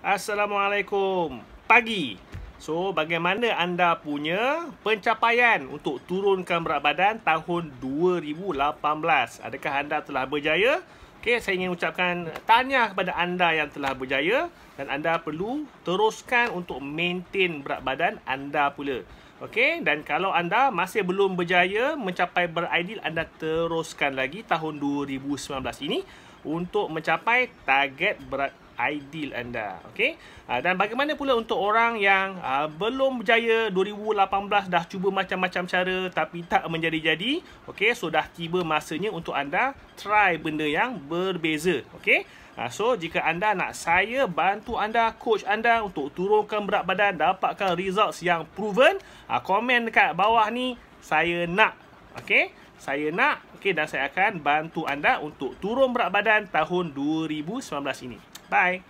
Assalamualaikum Pagi So bagaimana anda punya pencapaian untuk turunkan berat badan tahun 2018 Adakah anda telah berjaya? Okay, saya ingin ucapkan tanya kepada anda yang telah berjaya Dan anda perlu teruskan untuk maintain berat badan anda pula Okey, dan kalau anda masih belum berjaya mencapai berideal, anda teruskan lagi tahun 2019 ini untuk mencapai target berat ideal anda. Okay? Uh, ah, dan bagaimana pula untuk orang yang uh, belum berjaya 2018 dah cuba macam-macam cara tapi tak menjadi-jadi. Okay? So, dah tiba masanya untuk anda try benda yang berbeza. Okay? Ah, so, jika anda nak saya bantu anda, coach anda untuk turunkan berat badan, dapatkan results yang proven, komen dekat bawah ni, saya nak. Okay? Saya nak okay, dan saya akan bantu anda untuk turun berat badan tahun 2019 ini. Bye.